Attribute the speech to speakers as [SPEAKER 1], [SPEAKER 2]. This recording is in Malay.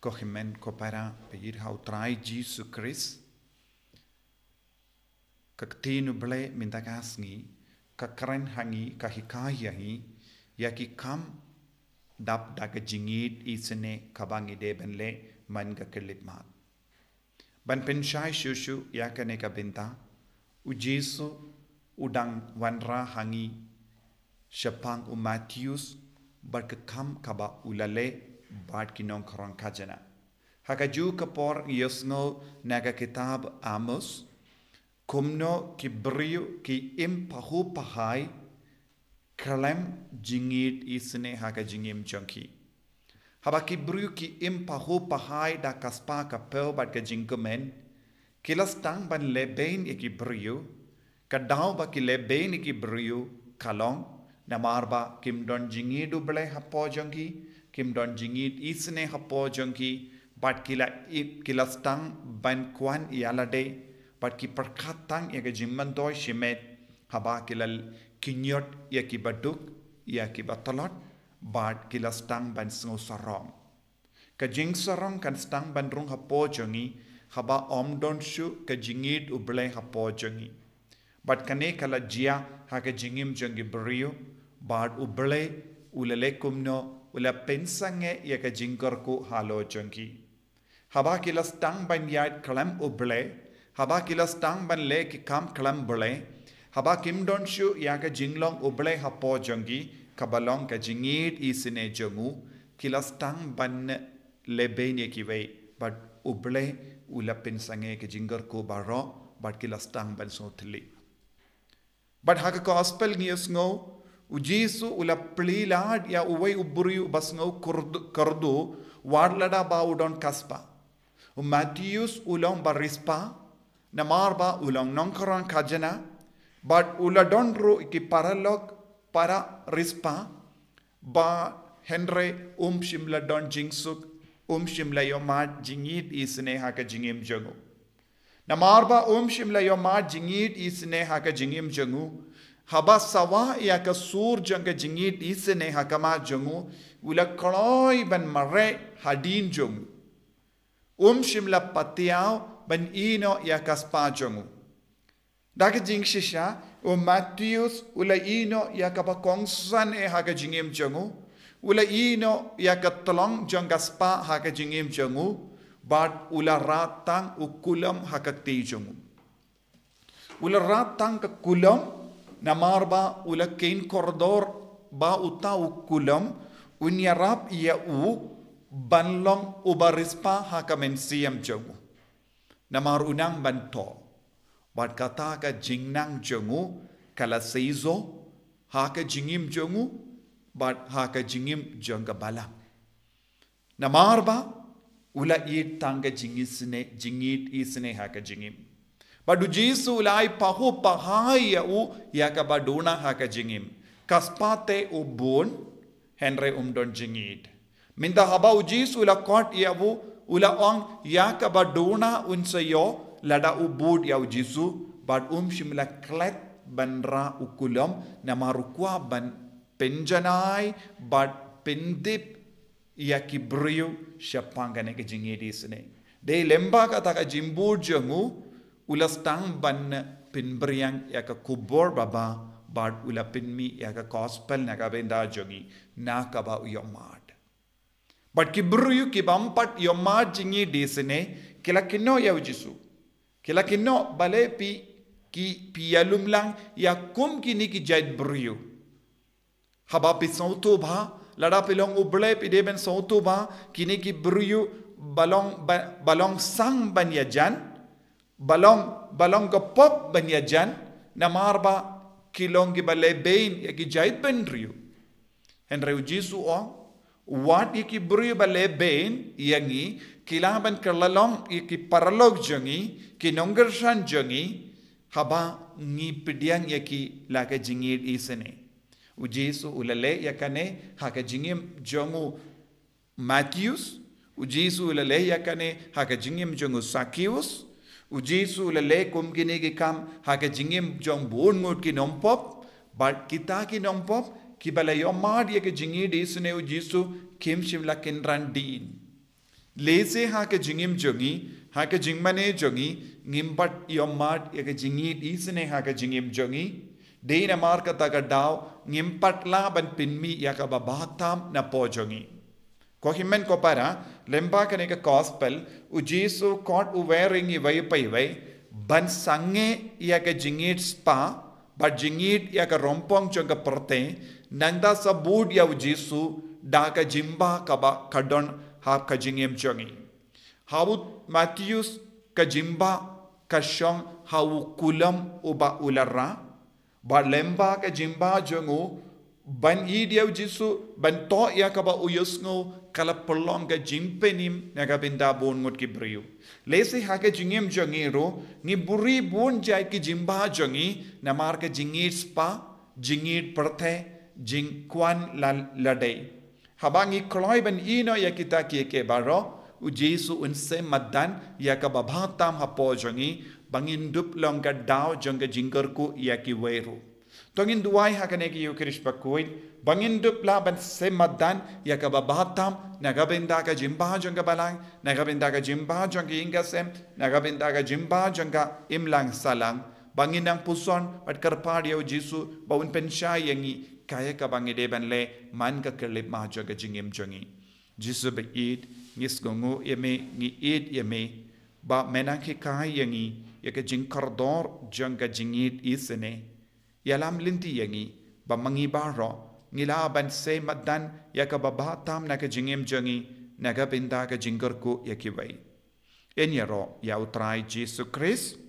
[SPEAKER 1] Cogimen Copara Pegir Hautrai Jesu Christ Kaktinu Ble Mindagasni Kakren Hangi Kahikahiahi Yaki Kam Dab Dagajingit Isene Kabangi Debenle Manga Kilipmat Ban Pinshai Shushu Yakaneka Binta Ujisu Udang Wanra Hangi Shapang U Matthews Berkekam Kaba Ulale Ulale bakë në kërën ka gjëna. Haka gju ka por jës në në ka kitab Amos, kum në ki bryu ki im pahu pahaj, kërlem gjëngit isëne haka gjëngim qënki. Haba ki bryu ki im pahu pahaj da kaspa ka pëll bat ka gjëngu men, ki lës tang ban lebejn e ki bryu, ka daun ba ki lebejn e ki bryu kalong, Namarba kim don jingi du bale hapo jongi, Kim Don Jingit isne hapo jongki bat kila kilastang ban kwan yalade bat ki prakhatang ek jimman doy shimet haba kilal kinyot yaki baduk yaki batalot bat kilastang ha ban sngo sarong ka jing sarong kan stang ban rung hapo jongi haba om don shu ka jingit uble hapo jongi bat kane kala jia ha ka jingim jongi brio bat uble ulele kumno pensange ulepensang'e halo jinkorku Haba kila stang ban yad kalem uble, haba kila stang ban le ki kam kalem bule, habakim donshu yake jinglong uble hapo jongi, kabalong ka jingit isine jongu, kila stang ban lebenye kiwe, but uble pensange ke jinkorku baro, but kila stang ban sotli. But haka gospel news ngo, ujisu ula plilad ya uwei uburiu basno kurdu warlada ba udon kaspa. U Matthews ulong barispa namarba ulong nonkoran kajana but uladon ru iki paralog para rispa ba henre um shimla don jingsuk um shimla yo yomad jingit isneha ka jingim jogo. Namarba um shimla yo yomad jingit isneha ka jingim jangu, haba sawa ya ke sur jang ke jingit isi ne hakama jungu ula kloi ban mare hadin jungu um shimla patiao ban ino ya kaspa jungu dak jing shisha o um matius ula ino ya ka ba konsan e hak jingim jungu ula ino ya ka tlong jang kaspa hak jingim jungu bat ula ratang ukulam hak tejungu ula ratang ka kulam hmm. ba ula ulăchein cordor ba utau culăm, un yarap yau banlong ubarispa hakamensiam jengu. Namar unang banto. Bat kata ka jingnang jangu kala seizo haka jingim jangu ba haka jingim jonga bala. Namarba ula it tanga jingit isne isne haka jingim. Bado Jesu lai pahu pahaya u ya ka baduna ha ka jingim. Kaspate u bun henre umdon jingit. Minta haba u Jesu la kot ya u ula ong ya ka baduna unsayo lada u bud ya u Jesu bad um shimla klet banra ukulam namarukwa ban penjanai bad pendip ya kibriyu syapangane ke jingedisne de lemba kata ka jimbu jemu Ulastang ban pinbriang yaka kubor baba bad ula pinmi yaka gospel naga benda jogi nakaba uyomad. But kibruyu kibam pat yomad jingi desene kilakino yavjisu. Kilakino balepi ki piyalum lang ya kum kini ki jaid bruyu. Haba pisautu bha lada pilong uble pideben sautu bha kini ki bruyu balong balong sang ban ya jan balong balong ko pop banya jan na marba kilong gi balay bain ya gi jait ben riu en riu jisu o wat ki bru balay bain yangi kilaban kerlalong ki paralog jangi ki nongershan jangi haba ngi pidyang pidiang yaki laka jingir isene u jisu ulale yakane haka jingim jongu Matthews u jisu ulale yakane haka jingim jongu Sakius, Ujisu lele kum kini ki kam hake jingim jong buon ngut ki nompop, but kita ki nompop, ki bala yomad ye ki jingi disune ujisu kim shimla kinran din. Leze hake jingim jongi, hake jingmane jongi, ngimbat yomad ye ki jingi disune hake jingim jongi, dein amar kata gadao, ngimpat laban pinmi yaka babatam na po jongi. Kohimen kopara, lemba kaneka gospel, ujisu kot uwering iwai paiwai, ban sange yaka jingit spa, but jingit yaka rompong chonga perte, nanda sabud ya ujisu, daka jimba kaba kadon hap kajingem chongi. Hawut Matthews kajimba kashong hawu kulam uba ularra, but lemba kajimba jongu, Ban i dia jisu ban to ya ka ba uyusngo kala pelong ga jimpenim na ga benda bon ngot ki briu lesi ha ke jingem jangi ro ni buri bon jai ki jimba jangi na mar ke jingi spa jingi prathe jing kwan la ladai habangi kloi ban i no ya kita ki e ke baro u jisu unse madan ya ka ba bhatam ha po jangi bangin dup long ga dau jang ga jingkar ku ya ki weru Tongin duai hakane ki yu kirish pakuin. Bangin dupla ban se madan ya ka babatam. Naga binda ka jimba jonga balang. Naga binda ka jimba jonga inga sem. Naga binda ka jimba jonga imlang salang. Bangin ang puson at karpar yaw jisu. Bawin pensya yangi. Kaya ka bangi de ban le man ka kirlip maha jonga jingim jongi. Jisu ba eat. Ngis gongo yame ngi eat yame. Ba menang ki kaya yangi. Yaka jing kardor jonga jingit isene. Yaka jing kardor jonga jingit isene yalam linti yangi ba mangi ba ro ngila ban se madan ya ka baba tam na ke jingem jangi na ka binda ka jingar ko yaki bai ya ro ya utrai jesus christ